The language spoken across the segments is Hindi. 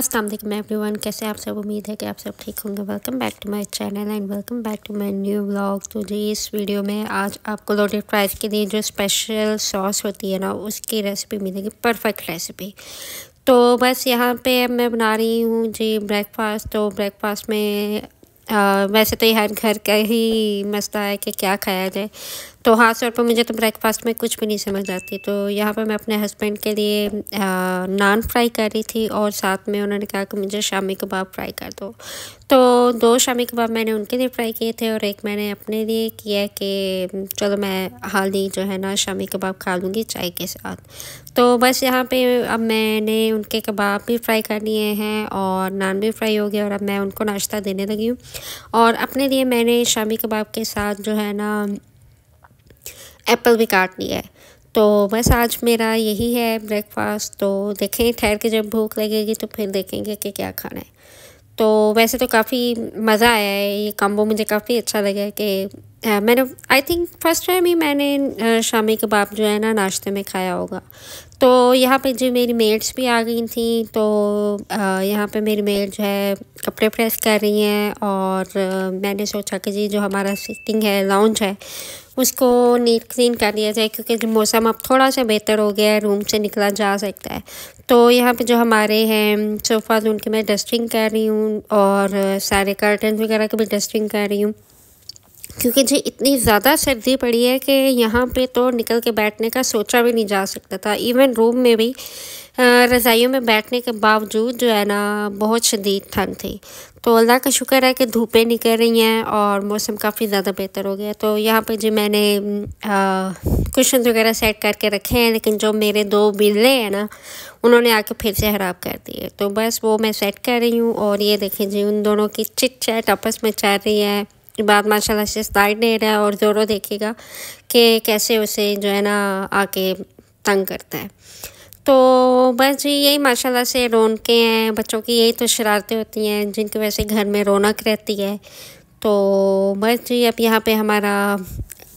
अस्सलाम वालेकुम एवरीवन कैसे आप सब उम्मीद है कि आप सब ठीक होंगे welcome back to my channel and welcome back to my new vlog तो जी इस वीडियो में आज आपको लोडेड फ्राइज़ के लिए जो स्पेशल सॉस होती है ना उसकी रेसिपी मिलेगी परफेक्ट रेसिपी तो बस यहाँ पे मैं बना रही हूँ जी ब्रेकफास्ट तो ब्रेकफास्ट में आ, वैसे तो यहाँ घर का ही मसला है कि क्या खाया जाए तो ख़ास हाँ, तौर पर मुझे तो ब्रेकफास्ट में कुछ भी नहीं समझ आती तो यहाँ पर मैं अपने हस्बैंड के लिए नान फ्राई कर रही थी और साथ में उन्होंने कहा कि मुझे शामी कबाब फ्राई कर दो तो दो शामी कबाब मैंने उनके लिए फ्राई किए थे और एक मैंने अपने लिए किया कि चलो मैं हाल ही जो है ना शामी कबाब खा लूँगी चाय के साथ तो बस यहाँ पे अब मैंने उनके कबाब भी फ्राई कर लिए हैं और नान भी फ्राई हो गया और अब मैं उनको नाश्ता देने लगी हूँ और अपने लिए मैंने शामी कबाब के साथ जो है ना एप्पल भी काट लिया है तो बस आज मेरा यही है ब्रेकफास्ट तो देखें ठहर के जब भूख लगेगी तो फिर देखेंगे कि क्या खाना है तो वैसे तो काफ़ी मज़ा आया है ये कॉम्बो मुझे काफ़ी अच्छा लगा कि मैंने आई थिंक फर्स्ट टाइम ही मैंने शामी कबाब जो है ना नाश्ते में खाया होगा तो यहाँ पे जो मेरी मेड्स भी आ गई थी तो यहाँ पे मेरी मेड जो है कपड़े प्रेस कर रही हैं और मैंने सोचा कि जी जो हमारा सिटिंग है लाउंज है उसको नीट क्लीन कर लिया जाए क्योंकि मौसम अब थोड़ा सा बेहतर हो गया है रूम से निकला जा सकता है तो यहाँ पे जो हमारे हैं सोफ़ाज उनकी मैं डस्टिंग कर रही हूँ और सारे कर्टन वगैरह की भी डस्टिंग कर रही हूँ क्योंकि जी इतनी ज़्यादा सर्दी पड़ी है कि यहाँ पे तो निकल के बैठने का सोचा भी नहीं जा सकता था इवन रूम में भी रज़ाइयों में बैठने के बावजूद जो है ना बहुत शदीद ठंड थी तो अल्लाह का शुक्र है कि धूपें निकल रही हैं और मौसम काफ़ी ज़्यादा बेहतर हो गया तो यहाँ पे जी मैंने कुशन वगैरह सेट करके रखे हैं लेकिन जो मेरे दो बिल्ले हैं ना उन्होंने आके फिर से ख़राब कर दिए तो बस वो मैं सेट कर रही हूँ और ये देखें जी उन दोनों की चिट चैट आपस में चल रही है बाद माशाल्लाह से स्टार्ट दे रहा है और ज़ोरों देखेगा कि कैसे उसे जो है ना आके तंग करता है तो बस जी यही माशाल्लाह से रौनकें हैं बच्चों की यही तो शरारतें होती हैं जिनकी वजह से घर में रौनक रहती है तो बस जी अब यहाँ पे हमारा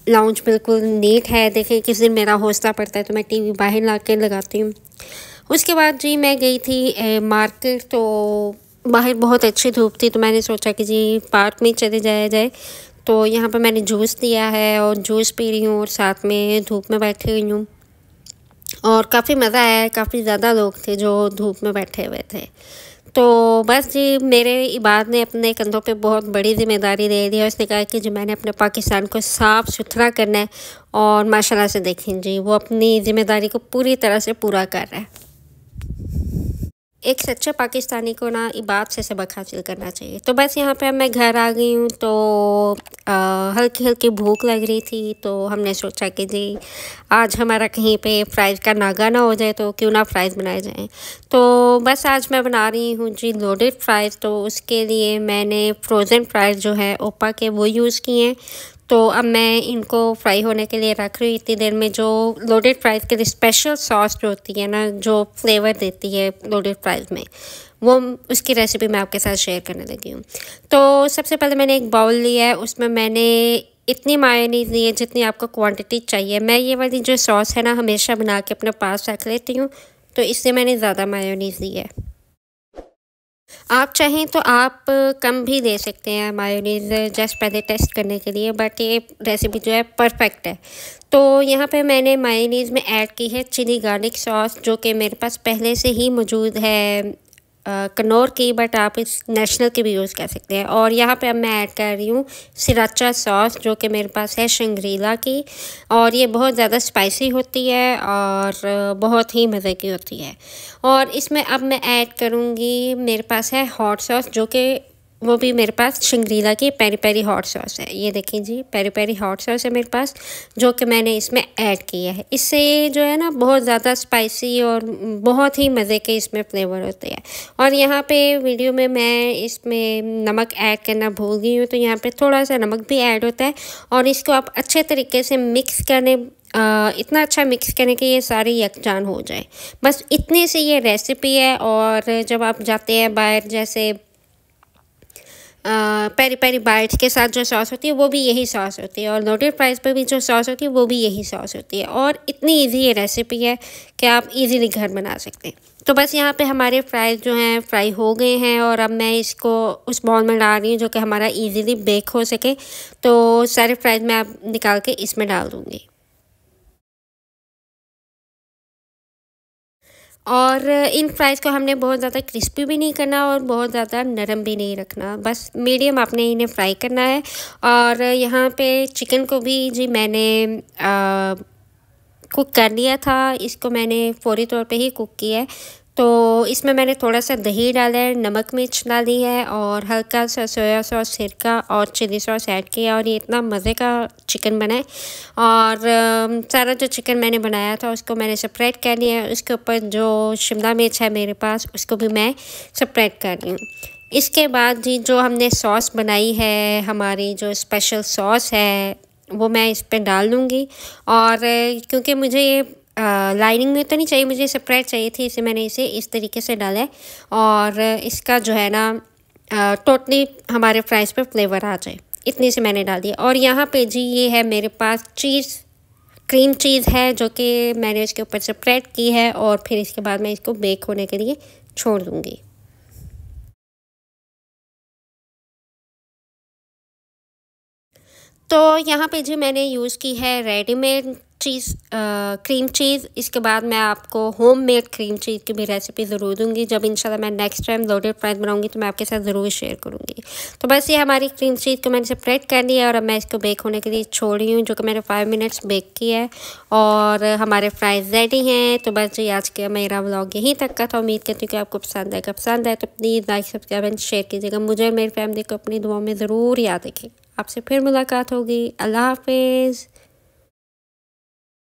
लाउंज बिल्कुल नीट है देखें किस दिन मेरा हौसला पड़ता है तो मैं टीवी बाहर ला के लगाती हूँ उसके बाद जी मैं गई थी मार्केट तो बाहर बहुत अच्छी धूप थी तो मैंने सोचा कि जी पार्क में चले जाया जाए तो यहाँ पर मैंने जूस दिया है और जूस पी रही हूँ और साथ में धूप में बैठी हुई हूँ और काफ़ी मज़ा आया है काफ़ी ज़्यादा लोग थे जो धूप में बैठे हुए थे तो बस जी मेरे इबाद ने अपने कंधों पे बहुत बड़ी जिम्मेदारी दे दी है उसने कहा कि जो मैंने अपने पाकिस्तान को साफ़ सुथरा करना है और माशाल्लाह से देखें जी वो अपनी ज़िम्मेदारी को पूरी तरह से पूरा कर रहा है एक सच्चे पाकिस्तानी को ना बाप से सबक हासिल करना चाहिए तो बस यहाँ पे मैं घर आ गई हूँ तो हल्की हल्की भूख लग रही थी तो हमने सोचा कि जी आज हमारा कहीं पे फ्राइज़ का नागा ना हो जाए तो क्यों ना फ्राइज़ बनाए जाएँ तो बस आज मैं बना रही हूँ जी लोडेड फ्राइज़ तो उसके लिए मैंने फ्रोज़न फ्राइज़ जो है ओपा के वो यूज़ किए हैं तो अब मैं इनको फ्राई होने के लिए रख रही हूँ इतनी देर में जो लोडेड फ्राइज़ के लिए स्पेशल सॉस जो होती है ना जो फ्लेवर देती है लोडेड फ्राइज़ में वो उसकी रेसिपी मैं आपके साथ शेयर करने लगी हूँ तो सबसे पहले मैंने एक बाउल लिया है उसमें मैंने इतनी मायोनीज ली है जितनी आपको क्वांटिटी चाहिए मैं ये वाली जो सॉस है ना हमेशा बना के अपने पास रख लेती हूँ तो इससे मैंने ज़्यादा मायोनीज ली है आप चाहें तो आप कम भी दे सकते हैं मायोनीज जस्ट पहले टेस्ट करने के लिए बट ये रेसिपी जो है परफेक्ट है तो यहाँ पे मैंने मायोनीज में ऐड की है चिली गार्लिक सॉस जो कि मेरे पास पहले से ही मौजूद है कनौर की बट आप इस नेशनल की भी यूज़ कर सकते हैं और यहाँ पे अब मैं ऐड कर रही हूँ सिराचा सॉस जो कि मेरे पास है शंगरीला की और ये बहुत ज़्यादा स्पाइसी होती है और बहुत ही मज़े की होती है और इसमें अब मैं ऐड करूँगी मेरे पास है हॉट सॉस जो कि वो भी मेरे पास शंग्रीला की पेरी पेरी हॉट सॉस है ये देखें जी पेरी पेरी हॉट सॉस है मेरे पास जो कि मैंने इसमें ऐड किया है इससे जो है ना बहुत ज़्यादा स्पाइसी और बहुत ही मज़े के इसमें फ्लेवर होते हैं और यहाँ पे वीडियो में मैं इसमें नमक ऐड करना भूल गई हूँ तो यहाँ पे थोड़ा सा नमक भी ऐड होता है और इसको आप अच्छे तरीके से मिक्स करने आ, इतना अच्छा मिक्स करें कि ये सारी यकजान हो जाए बस इतने से ये रेसिपी है और जब आप जाते हैं बाहर जैसे पेरी पेरी बाइट्स के साथ जो सॉस होती है वो भी यही सॉस होती है और लोटेड प्राइस पर भी जो सॉस होती है वो भी यही सॉस होती है और इतनी इजी ये रेसिपी है कि आप इजीली घर बना सकते हैं तो बस यहाँ पे हमारे फ्राइज़ जो हैं फ्राई हो गए हैं और अब मैं इसको उस बॉल में डाल रही हूँ जो कि हमारा इजीली बेक हो सके तो सारे फ्राइज़ मैं आप निकाल के इसमें डाल दूँगी और इन फ्राइज़ को हमने बहुत ज़्यादा क्रिस्पी भी नहीं करना और बहुत ज़्यादा नरम भी नहीं रखना बस मीडियम आपने इन्हें फ्राई करना है और यहाँ पे चिकन को भी जी मैंने आ, कुक कर लिया था इसको मैंने फौरी तौर पे ही कुक किया है तो इसमें मैंने थोड़ा सा दही डाला है नमक मिर्च डाली है और हल्का सा सोया सॉस सिरका और चिली सॉस ऐड किया और ये इतना मज़े का चिकन बना है और सारा जो चिकन मैंने बनाया था उसको मैंने सेपरेट कर लिया है उसके ऊपर जो शिमला मिर्च है मेरे पास उसको भी मैं सेपरेट कर रही हूँ इसके बाद जी जो हमने सॉस बनाई है हमारी जो स्पेशल सॉस है वो मैं इस पर डाल दूँगी और क्योंकि मुझे ये लाइनिंग में तो नहीं चाहिए मुझे सेपरेट चाहिए थी इसे मैंने इसे इस तरीके से डाला है और इसका जो है ना टोटली हमारे फ्राइज़ पर फ्लेवर आ जाए इतनी से मैंने डाल दिया और यहाँ पे जी ये है मेरे पास चीज़ क्रीम चीज़ है जो कि मैंने इसके ऊपर स्प्रेड की है और फिर इसके बाद मैं इसको बेक होने के लिए छोड़ दूँगी तो यहाँ पे जी मैंने यूज़ की है रेडीमेड चीज़ क्रीम चीज़ इसके बाद मैं आपको होम मेड क्रीम चीज़ की भी रेसिपी ज़रूर दूंगी जब इंशाल्लाह मैं नेक्स्ट टाइम लोडेड प्राइस बनाऊंगी तो मैं आपके साथ ज़रूर शेयर करूंगी तो बस ये हमारी क्रीम चीज़ को मैंने सेपरेट कर लिया और अब मैं इसको बेक होने के लिए छोड़ रही हूँ जो कि मैंने फाइव मिनट्स बेक की है और हमारे फ्राइज रेडी हैं तो बस जी आज का मेरा ब्लॉग यहीं तक का था उम्मीद करती हूँ कि आपको पसंद आएगा पसंद आए तो please like subscribe and share कीजिएगा मुझे मेरी फैमिली को अपनी दुआ में ज़रूर याद रखें आपसे फिर मुलाकात होगी अल्लाह हाफिज़